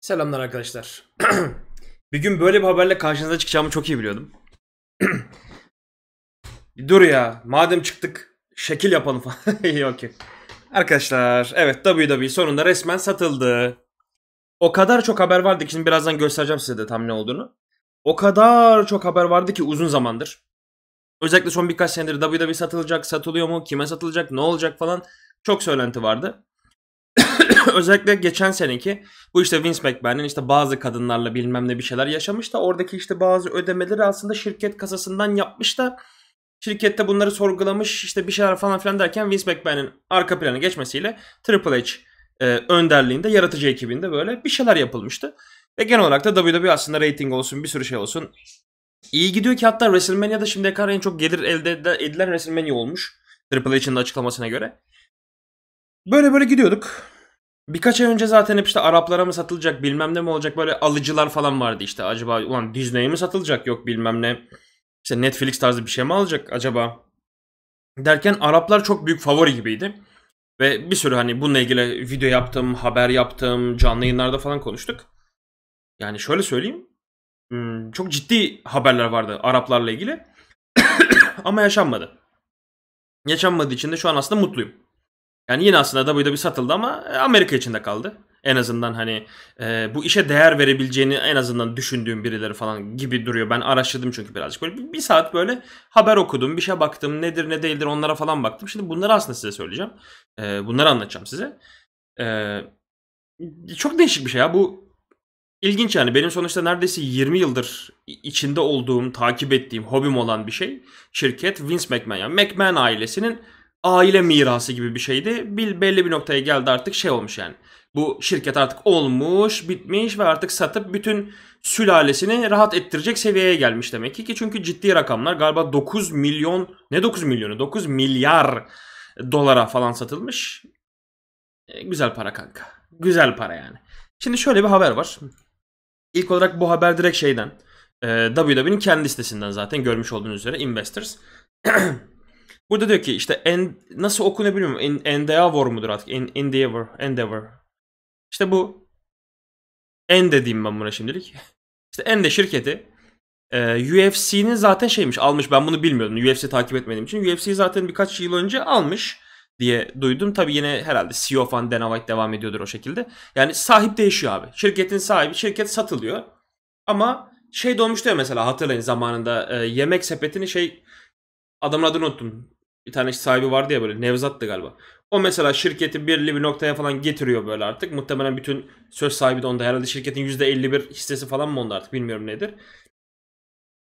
Selamlar arkadaşlar. bir gün böyle bir haberle karşınıza çıkacağımı çok iyi biliyordum. Dur ya. Madem çıktık şekil yapalım falan. iyi okey. Arkadaşlar evet WWE sonunda resmen satıldı. O kadar çok haber vardı ki şimdi birazdan göstereceğim size de tam ne olduğunu. O kadar çok haber vardı ki uzun zamandır. Özellikle son birkaç senedir WWE satılacak, satılıyor mu, kime satılacak, ne olacak falan çok söylenti vardı. özellikle geçen seneki bu işte Vince McMahon'in işte bazı kadınlarla bilmem ne bir şeyler yaşamış da oradaki işte bazı ödemeleri aslında şirket kasasından yapmış da şirkette bunları sorgulamış işte bir şeyler falan filan derken Vince McMahon'in arka planı geçmesiyle Triple H e, önderliğinde yaratıcı ekibinde böyle bir şeyler yapılmıştı. Ve genel olarak da WWE aslında rating olsun bir sürü şey olsun iyi gidiyor ki hatta WrestleMania'da şimdiye kadar en çok gelir elde edilen WrestleMania olmuş. Triple H'in de açıklamasına göre. Böyle böyle gidiyorduk. Birkaç ay önce zaten hep işte Araplara mı satılacak bilmem ne mi olacak böyle alıcılar falan vardı işte acaba ulan Disney mi satılacak yok bilmem ne işte Netflix tarzı bir şey mi alacak acaba derken Araplar çok büyük favori gibiydi. Ve bir sürü hani bununla ilgili video yaptım, haber yaptım, canlı yayınlarda falan konuştuk. Yani şöyle söyleyeyim. Hmm, çok ciddi haberler vardı Araplarla ilgili. Ama yaşanmadı. Yaşanmadığı için de şu an aslında mutluyum. Yani yine aslında da WWE satıldı ama e, Amerika içinde kaldı. En azından hani e, bu işe değer verebileceğini en azından düşündüğüm birileri falan gibi duruyor. Ben araştırdım çünkü birazcık böyle bir, bir saat böyle haber okudum, bir şey baktım, nedir ne değildir onlara falan baktım. Şimdi bunları aslında size söyleyeceğim. E, bunları anlatacağım size. E, çok değişik bir şey ya bu ilginç yani benim sonuçta neredeyse 20 yıldır içinde olduğum, takip ettiğim, hobim olan bir şey. Şirket Vince McMahon yani McMahon ailesinin aile mirası gibi bir şeydi. Bil, belli bir noktaya geldi artık şey olmuş yani. Bu şirket artık olmuş, bitmiş ve artık satıp bütün sülalesini rahat ettirecek seviyeye gelmiş demek ki. Çünkü ciddi rakamlar galiba 9 milyon, ne 9 milyonu? 9 milyar dolara falan satılmış. E, güzel para kanka. Güzel para yani. Şimdi şöyle bir haber var. İlk olarak bu haber direkt şeyden. E, WWE'nin kendi sitesinden zaten görmüş olduğunuz üzere Investors. Burada diyor ki işte en, nasıl okunuyor bilmiyorum. En, endeavor mudur artık? En, endeavor. Endeavor. İşte bu en dediğim ben buna şimdilik. İşte en de şirketi e, UFC'nin zaten şeymiş almış ben bunu bilmiyordum UFC takip etmediğim için. UFC zaten birkaç yıl önce almış diye duydum. Tabi yine herhalde CEO falan Dana White devam ediyordur o şekilde. Yani sahip değişiyor abi. Şirketin sahibi şirket satılıyor. Ama şey de diyor mesela hatırlayın zamanında e, yemek sepetini şey adamın adını unuttum. Bir tane sahibi vardı ya böyle Nevzat'tı galiba. O mesela şirketi belirli bir noktaya falan getiriyor böyle artık. Muhtemelen bütün söz sahibi de onda. Herhalde şirketin %51 hissesi falan mı onda artık bilmiyorum nedir.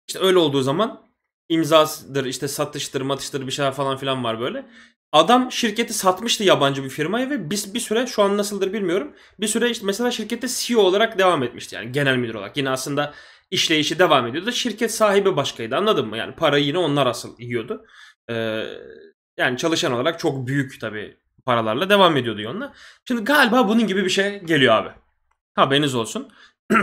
İşte öyle olduğu zaman imzasıdır işte satıştır matıştır bir şeyler falan filan var böyle. Adam şirketi satmıştı yabancı bir firmaya ve biz bir süre şu an nasıldır bilmiyorum. Bir süre işte mesela şirkette CEO olarak devam etmişti yani genel müdür olarak. Yine aslında işleyişi devam ediyordu. Şirket sahibi başkaydı anladın mı? Yani parayı yine onlar asıl yiyordu. Ee, yani çalışan olarak çok büyük tabii paralarla devam ediyordu yoluna. Şimdi galiba bunun gibi bir şey geliyor abi. Haberiniz olsun.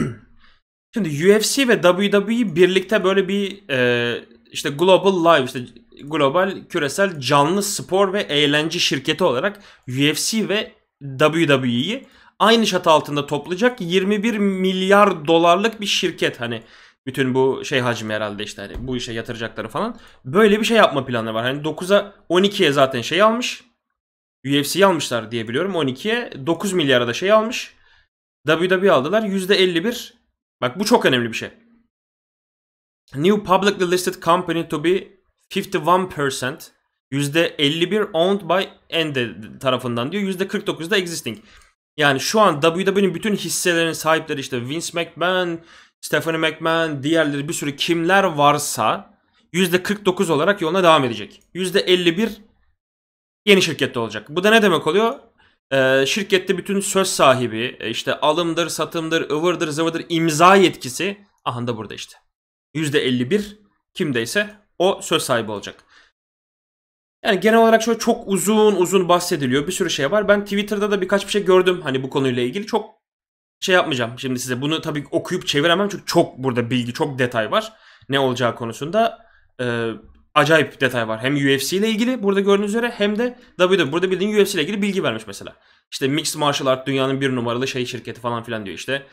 Şimdi UFC ve WWE birlikte böyle bir e, işte Global Live işte global küresel canlı spor ve eğlence şirketi olarak UFC ve WWE'yi aynı çatı altında toplayacak 21 milyar dolarlık bir şirket hani bütün bu şey hacmi herhalde işte hani bu işe yatıracakları falan. Böyle bir şey yapma planları var. Hani 9'a 12'ye zaten şey almış. UFC'yi almışlar diye biliyorum. 12'ye 9 milyara da şey almış. WWE aldılar. %51. Bak bu çok önemli bir şey. New publicly listed company to be 51%. %51 owned by Ende tarafından diyor. %49 da existing. Yani şu an WWE'nin bütün hisselerinin sahipleri işte Vince McMahon, Stephanie McMahon, diğerleri bir sürü kimler varsa %49 olarak yoluna devam edecek. %51 yeni şirkette olacak. Bu da ne demek oluyor? Ee, şirkette bütün söz sahibi, e, işte alımdır, satımdır, ıvırdır, zıvırdır imza yetkisi aha da burada işte. %51 kimdeyse o söz sahibi olacak. Yani genel olarak şöyle çok uzun uzun bahsediliyor. Bir sürü şey var. Ben Twitter'da da birkaç bir şey gördüm hani bu konuyla ilgili. Çok şey yapmayacağım şimdi size. Bunu tabii okuyup çeviremem çünkü çok burada bilgi, çok detay var. Ne olacağı konusunda e, acayip detay var. Hem UFC ile ilgili burada gördüğünüz üzere hem de WWE. Burada bildiğin UFC ile ilgili bilgi vermiş mesela. İşte Mixed Martial Art dünyanın bir numaralı şey şirketi falan filan diyor işte.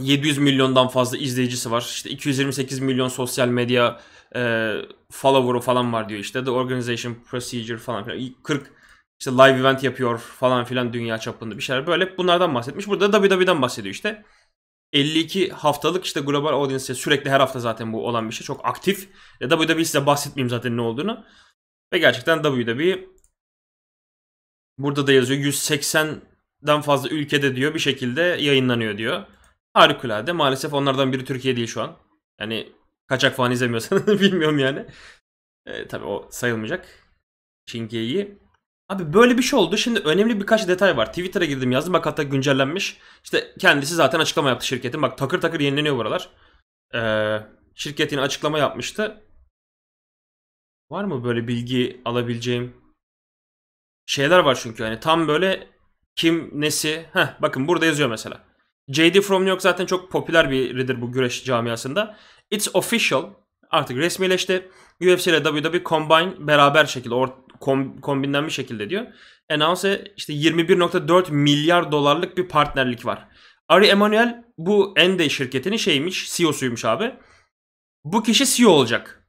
700 milyondan fazla izleyicisi var. İşte 228 milyon sosyal medya e, follower'u falan var diyor işte. The organization procedure falan filan. 40 işte live event yapıyor falan filan dünya çapında bir şeyler böyle. Bunlardan bahsetmiş. Burada WWE'den bahsediyor işte. 52 haftalık işte global audience sürekli her hafta zaten bu olan bir şey. Çok aktif. E, WWE size bahsetmeyeyim zaten ne olduğunu. Ve gerçekten WWE burada da yazıyor 180'den fazla ülkede diyor bir şekilde yayınlanıyor diyor. Harikulade. Maalesef onlardan biri Türkiye değil şu an. Yani kaçak falan izlemiyorsanız bilmiyorum yani. E, tabii o sayılmayacak. Çingeyi. Abi böyle bir şey oldu. Şimdi önemli birkaç detay var. Twitter'a girdim yazdım. Bak hatta güncellenmiş. İşte kendisi zaten açıklama yaptı şirketin. Bak takır takır yenileniyor buralar. Ee, şirketin açıklama yapmıştı. Var mı böyle bilgi alabileceğim şeyler var çünkü. Yani tam böyle kim nesi. Heh, bakın burada yazıyor mesela. JD Fromlyok zaten çok popüler biridir bu güreş camiasında. It's official. Artık resmileşti. UFC ile WWE Combine beraber şekilde or, kom, kombinlenmiş şekilde diyor. Announce e, işte 21.4 milyar dolarlık bir partnerlik var. Ari Emanuel bu Ende şirketinin şeymiş, CEO'suymuş abi. Bu kişi CEO olacak.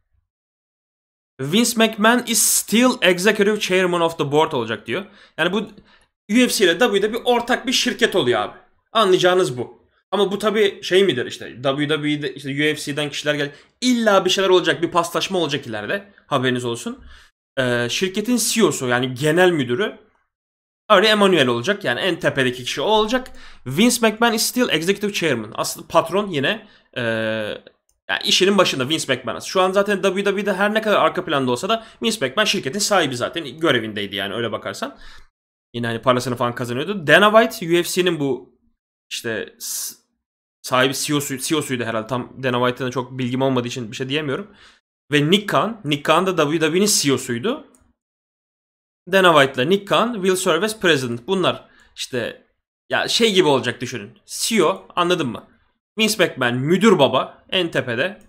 Vince McMahon is still executive chairman of the board olacak diyor. Yani bu UFC ile WWE ortak bir şirket oluyor abi. Anlayacağınız bu. Ama bu tabi şey midir işte WWE'de işte UFC'den kişiler gel illa bir şeyler olacak bir paslaşma olacak ileride haberiniz olsun. Ee, şirketin CEO'su yani genel müdürü Ari Emanuel olacak yani en tepedeki kişi o olacak. Vince McMahon is still executive chairman. Aslında patron yine e, ee, yani işinin başında Vince McMahon. Şu an zaten WWE'de her ne kadar arka planda olsa da Vince McMahon şirketin sahibi zaten görevindeydi yani öyle bakarsan. Yine hani parasını falan kazanıyordu. Dana White UFC'nin bu işte sahibi CEO'su, CEO'suydu herhalde. Tam Dana White'ın çok bilgim olmadığı için bir şey diyemiyorum. Ve Nick Khan, Nick Khan da WWE'nin CEO'suydu. Dana White'la Nick Khan, Will Service President. Bunlar işte ya şey gibi olacak düşünün. CEO anladın mı? Vince McMahon müdür baba en tepede.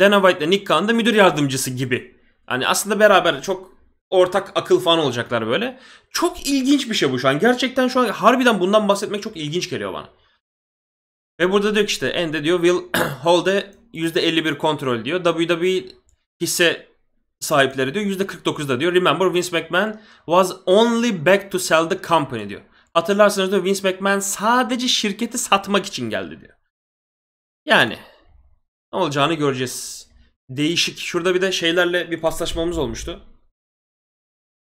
Dana White'la Nick Khan da müdür yardımcısı gibi. Hani aslında beraber çok ortak akıl falan olacaklar böyle. Çok ilginç bir şey bu şu an. Gerçekten şu an harbiden bundan bahsetmek çok ilginç geliyor bana. Ve burada diyor ki işte de diyor will hold a %51 kontrol diyor. WWE hisse sahipleri diyor %49'da diyor. Remember Vince McMahon was only back to sell the company diyor. Hatırlarsanız diyor Vince McMahon sadece şirketi satmak için geldi diyor. Yani ne olacağını göreceğiz. Değişik. Şurada bir de şeylerle bir paslaşmamız olmuştu.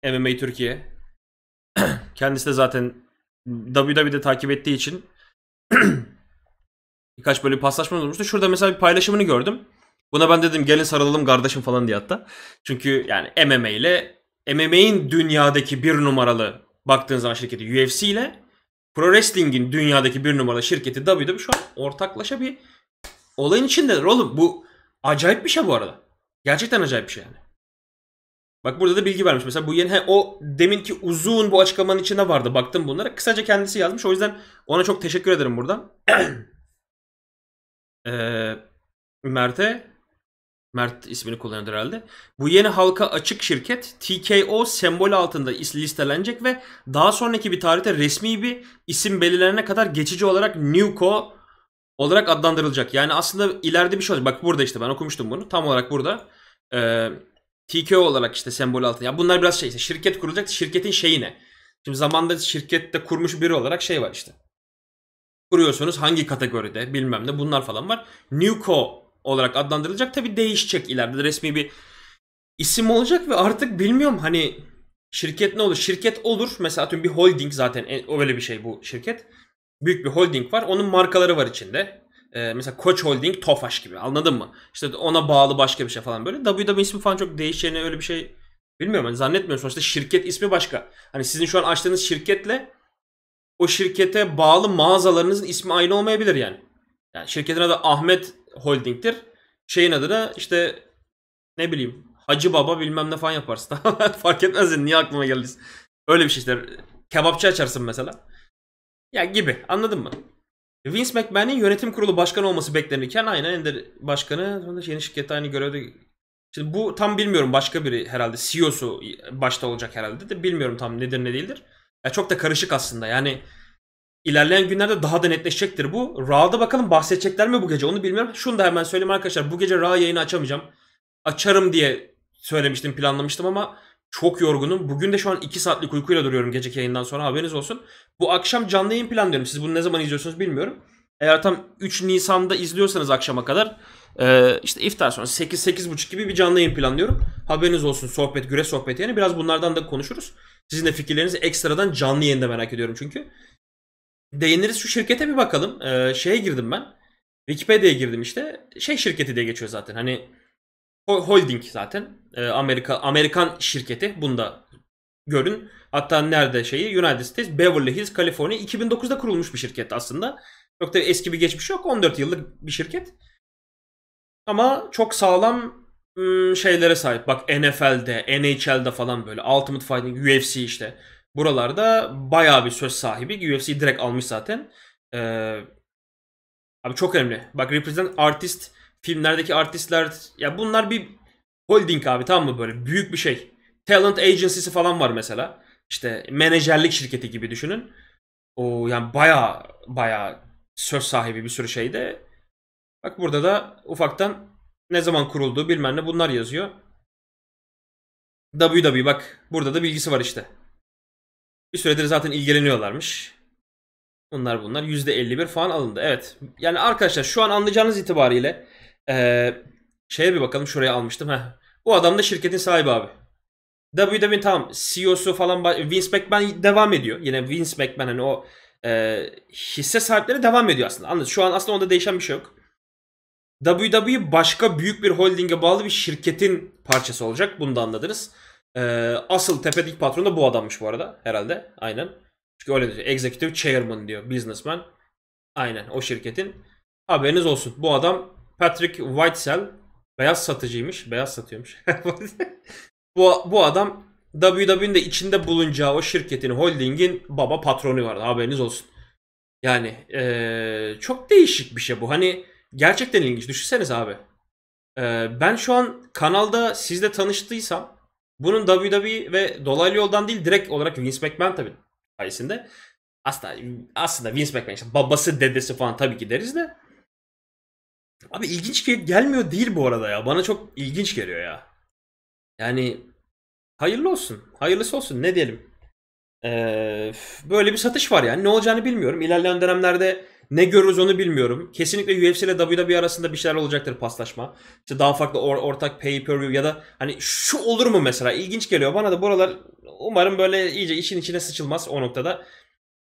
MMA Türkiye. Kendisi de zaten WWE'de takip ettiği için Birkaç böyle bir paslaşma olmuştu. Şurada mesela bir paylaşımını gördüm. Buna ben dedim gelin sarılalım kardeşim falan diye hatta. Çünkü yani MMA ile MMA'in dünyadaki bir numaralı baktığın zaman şirketi UFC ile Pro Wrestling'in dünyadaki bir numaralı şirketi WWE şu an ortaklaşa bir olayın içindedir oğlum. Bu acayip bir şey bu arada. Gerçekten acayip bir şey yani. Bak burada da bilgi vermiş. Mesela bu yeni he, o deminki uzun bu açıklamanın içinde vardı. Baktım bunlara. Kısaca kendisi yazmış. O yüzden ona çok teşekkür ederim buradan. Ee, Mert'e Mert ismini kullanıyor herhalde. Bu yeni halka açık şirket TKO sembol altında listelenecek ve daha sonraki bir tarihte resmi bir isim belirlenene kadar geçici olarak Newco olarak adlandırılacak. Yani aslında ileride bir şey olacak. Bak burada işte ben okumuştum bunu. Tam olarak burada. Ee, TKO olarak işte sembol altında. Yani bunlar biraz şey işte şirket kurulacak. Şirketin şeyi ne? Şimdi zamanda şirkette kurmuş biri olarak şey var işte kuruyorsunuz hangi kategoride bilmem ne bunlar falan var. Newco olarak adlandırılacak. Tabi değişecek ileride resmi bir isim olacak ve artık bilmiyorum hani şirket ne olur? Şirket olur. Mesela tüm bir holding zaten e, öyle bir şey bu şirket. Büyük bir holding var. Onun markaları var içinde. Ee, mesela Koç Holding Tofaş gibi anladın mı? işte ona bağlı başka bir şey falan böyle. WWE ismi falan çok değişeceğini öyle bir şey bilmiyorum. Hani zannetmiyorum. Sonuçta şirket ismi başka. Hani sizin şu an açtığınız şirketle o şirkete bağlı mağazalarınızın ismi aynı olmayabilir yani. Yani şirketin adı Ahmet Holdingdir. Şeyin adı da işte ne bileyim Hacı Baba bilmem ne falan yaparsın. Fark etmez yani niye aklıma geldi. Öyle bir şey işte. Kebapçı açarsın mesela. Ya gibi anladın mı? Vince McMahon'in yönetim kurulu başkanı olması beklenirken aynen Ender başkanı sonra yeni şirkette aynı görevde Şimdi bu tam bilmiyorum başka biri herhalde CEO'su başta olacak herhalde de bilmiyorum tam nedir ne değildir. Ya çok da karışık aslında. Yani ilerleyen günlerde daha da netleşecektir bu. Raw'da bakalım bahsedecekler mi bu gece onu bilmiyorum. Şunu da hemen söyleyeyim arkadaşlar. Bu gece Raw yayını açamayacağım. Açarım diye söylemiştim planlamıştım ama çok yorgunum. Bugün de şu an 2 saatlik uykuyla duruyorum geceki yayından sonra haberiniz olsun. Bu akşam canlı yayın planlıyorum. Siz bunu ne zaman izliyorsunuz bilmiyorum. Eğer tam 3 Nisan'da izliyorsanız akşama kadar e, işte iftar sonra 8-8.30 gibi bir canlı yayın planlıyorum. Haberiniz olsun sohbet, güre sohbeti yani biraz bunlardan da konuşuruz. Sizin de fikirlerinizi ekstradan canlı yayında merak ediyorum çünkü. Değiniriz şu şirkete bir bakalım. Ee, şeye girdim ben. Wikipedia'ya girdim işte. Şey şirketi diye geçiyor zaten. Hani holding zaten. Ee, Amerika Amerikan şirketi. Bunda görün. Hatta nerede şeyi? United States, Beverly Hills, California. 2009'da kurulmuş bir şirket aslında. Çok da eski bir geçmiş yok. 14 yıllık bir şirket. Ama çok sağlam Hmm, şeylere sahip. Bak NFL'de, NHL'de falan böyle Ultimate Fighting, UFC işte. Buralarda bayağı bir söz sahibi. UFC direkt almış zaten. Ee, abi çok önemli. Bak Represent Artist filmlerdeki artistler ya bunlar bir holding abi tamam mı böyle büyük bir şey. Talent agency'si falan var mesela. İşte menajerlik şirketi gibi düşünün. O yani baya baya söz sahibi bir sürü şeyde. Bak burada da ufaktan ne zaman kurulduğu bilmem ne bunlar yazıyor. WW e, bak burada da bilgisi var işte. Bir süredir zaten ilgileniyorlarmış. Bunlar bunlar %51 falan alındı. Evet yani arkadaşlar şu an anlayacağınız itibariyle ee, şeye bir bakalım şuraya almıştım. Heh. Bu adam da şirketin sahibi abi. WWE'nin tamam CEO'su falan Vince McMahon devam ediyor. Yine Vince McMahon hani o e, hisse sahipleri devam ediyor aslında. Anladın? Şu an aslında onda değişen bir şey yok. WWE başka büyük bir holdinge bağlı bir şirketin parçası olacak. Bunu da anladınız. Ee, asıl tepedeki patron da bu adammış bu arada herhalde. Aynen. Çünkü öyle diyor. Executive Chairman diyor. Businessman. Aynen o şirketin. Haberiniz olsun. Bu adam Patrick Whitesell beyaz satıcıymış. Beyaz satıyormuş. bu, bu adam WWE'nin de içinde bulunacağı o şirketin, holdingin baba patronu vardı. Haberiniz olsun. Yani ee, çok değişik bir şey bu. Hani gerçekten ilginç. Düşünseniz abi. Ee, ben şu an kanalda sizle tanıştıysam bunun WWE ve dolaylı yoldan değil direkt olarak Vince McMahon tabii sayesinde. Aslında, aslında Vince McMahon işte babası dedesi falan tabii ki deriz de. Abi ilginç gelmiyor değil bu arada ya. Bana çok ilginç geliyor ya. Yani hayırlı olsun. Hayırlısı olsun ne diyelim. Ee, böyle bir satış var yani. Ne olacağını bilmiyorum. İlerleyen dönemlerde ne görürüz onu bilmiyorum. Kesinlikle UFC ile WWE arasında bir şeyler olacaktır paslaşma. İşte daha farklı or- ortak pay per view ya da hani şu olur mu mesela? İlginç geliyor bana da buralar umarım böyle iyice işin içine sıçılmaz o noktada.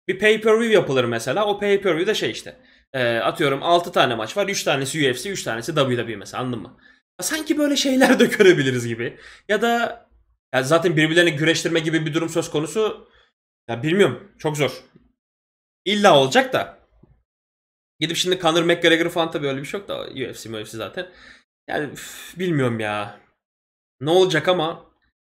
Bir pay per view yapılır mesela. O pay per view de şey işte. E, atıyorum 6 tane maç var. 3 tanesi UFC, 3 tanesi WWE mesela anladın mı? Sanki böyle şeyler de görebiliriz gibi. Ya da ya zaten birbirlerini güreştirme gibi bir durum söz konusu. Ya bilmiyorum. Çok zor. İlla olacak da Gidip şimdi Conor McGregor falan tabii öyle bir şey yok da UFC UFC zaten. Yani üf, bilmiyorum ya. Ne olacak ama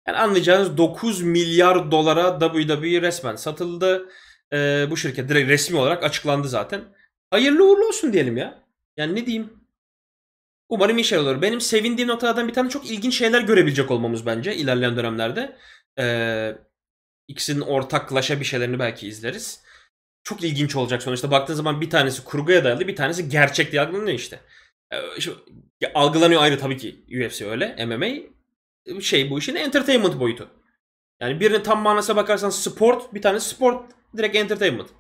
yani anlayacağınız 9 milyar dolara WWE resmen satıldı. Ee, bu şirket direkt resmi olarak açıklandı zaten. Hayırlı uğurlu olsun diyelim ya. Yani ne diyeyim? Umarım işe olur. Benim sevindiğim noktalardan bir tane çok ilginç şeyler görebilecek olmamız bence ilerleyen dönemlerde. Ee, ikisinin ortaklaşa bir şeylerini belki izleriz çok ilginç olacak sonuçta. Baktığın zaman bir tanesi kurguya dayalı bir tanesi gerçek diye algılanıyor işte. Ee, Şu, algılanıyor ayrı tabii ki UFC öyle. MMA ee, şey bu işin entertainment boyutu. Yani birinin tam manasına bakarsan sport bir tanesi sport direkt entertainment.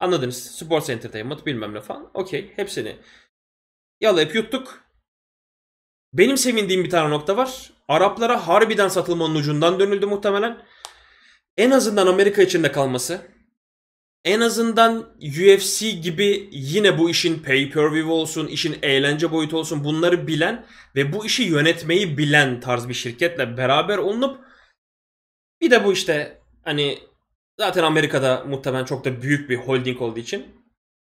Anladınız. Sports entertainment bilmem ne falan. Okey hepsini yalayıp yuttuk. Benim sevindiğim bir tane nokta var. Araplara harbiden satılmanın ucundan dönüldü muhtemelen. En azından Amerika içinde kalması en azından UFC gibi yine bu işin pay-per-view olsun, işin eğlence boyutu olsun bunları bilen ve bu işi yönetmeyi bilen tarz bir şirketle beraber olunup bir de bu işte hani zaten Amerika'da muhtemelen çok da büyük bir holding olduğu için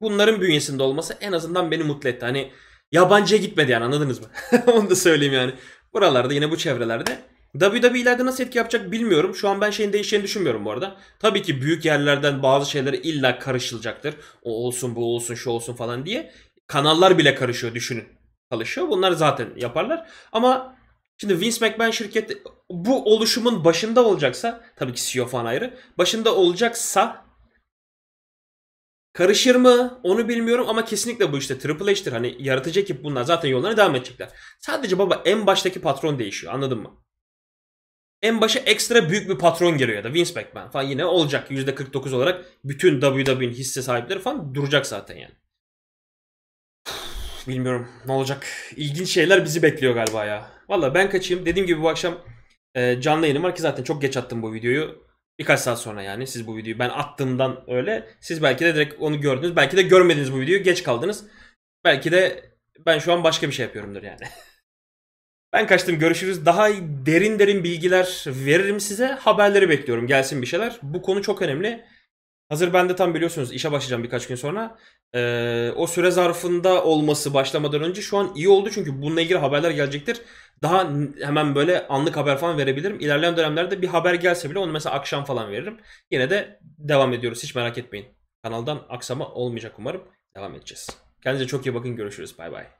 bunların bünyesinde olması en azından beni mutlu etti. Hani yabancıya gitmedi yani anladınız mı? Onu da söyleyeyim yani. Buralarda yine bu çevrelerde WWE ileride nasıl etki yapacak bilmiyorum. Şu an ben şeyin değişeceğini düşünmüyorum bu arada. Tabii ki büyük yerlerden bazı şeylere illa karışılacaktır. O olsun bu olsun şu olsun falan diye. Kanallar bile karışıyor düşünün. karışıyor. Bunlar zaten yaparlar. Ama şimdi Vince McMahon şirket bu oluşumun başında olacaksa tabii ki CEO falan ayrı. Başında olacaksa Karışır mı onu bilmiyorum ama kesinlikle bu işte Triple H'tir. Hani yaratıcı ekip bunlar zaten yollarına devam edecekler. Sadece baba en baştaki patron değişiyor anladın mı? En başa ekstra büyük bir patron geliyor ya da Vince McMahon falan yine olacak. %49 olarak bütün WWE'nin hisse sahipleri falan duracak zaten yani. bilmiyorum ne olacak. İlginç şeyler bizi bekliyor galiba ya. Valla ben kaçayım. Dediğim gibi bu akşam e, canlı yayınım var ki zaten çok geç attım bu videoyu. Birkaç saat sonra yani siz bu videoyu ben attığımdan öyle. Siz belki de direkt onu gördünüz. Belki de görmediniz bu videoyu. Geç kaldınız. Belki de ben şu an başka bir şey yapıyorumdur yani. Ben kaçtım görüşürüz. Daha derin derin bilgiler veririm size. Haberleri bekliyorum. Gelsin bir şeyler. Bu konu çok önemli. Hazır ben de tam biliyorsunuz işe başlayacağım birkaç gün sonra. Ee, o süre zarfında olması başlamadan önce şu an iyi oldu. Çünkü bununla ilgili haberler gelecektir. Daha hemen böyle anlık haber falan verebilirim. İlerleyen dönemlerde bir haber gelse bile onu mesela akşam falan veririm. Yine de devam ediyoruz. Hiç merak etmeyin. Kanaldan aksama olmayacak umarım. Devam edeceğiz. Kendinize çok iyi bakın. Görüşürüz. Bay bay.